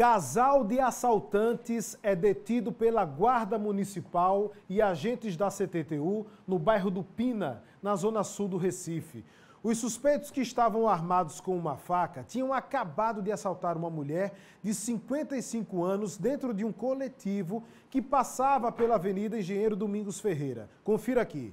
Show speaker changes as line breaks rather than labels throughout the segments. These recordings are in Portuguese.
Casal de assaltantes é detido pela Guarda Municipal e agentes da CTTU no bairro do Pina, na zona sul do Recife. Os suspeitos que estavam armados com uma faca tinham acabado de assaltar uma mulher de 55 anos dentro de um coletivo que passava pela Avenida Engenheiro Domingos Ferreira. Confira aqui.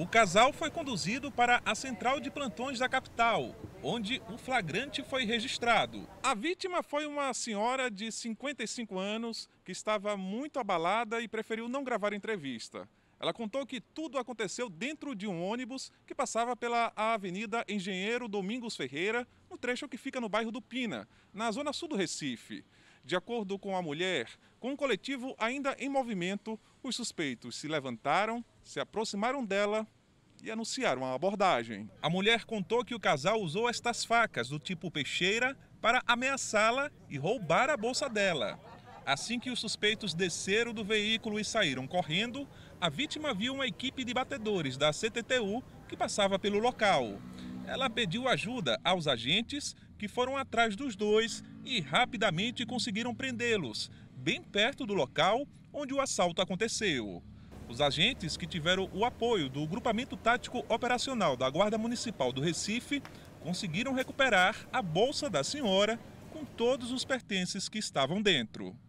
O casal foi conduzido para a central de plantões da capital, onde o flagrante foi registrado. A vítima foi uma senhora de 55 anos que estava muito abalada e preferiu não gravar entrevista. Ela contou que tudo aconteceu dentro de um ônibus que passava pela Avenida Engenheiro Domingos Ferreira, no trecho que fica no bairro do Pina, na zona sul do Recife. De acordo com a mulher, com o coletivo ainda em movimento, os suspeitos se levantaram, se aproximaram dela e anunciaram a abordagem. A mulher contou que o casal usou estas facas do tipo peixeira para ameaçá-la e roubar a bolsa dela. Assim que os suspeitos desceram do veículo e saíram correndo, a vítima viu uma equipe de batedores da CTTU que passava pelo local. Ela pediu ajuda aos agentes, que foram atrás dos dois e rapidamente conseguiram prendê-los, bem perto do local onde o assalto aconteceu. Os agentes que tiveram o apoio do Grupamento Tático Operacional da Guarda Municipal do Recife conseguiram recuperar a bolsa da senhora com todos os pertences que estavam dentro.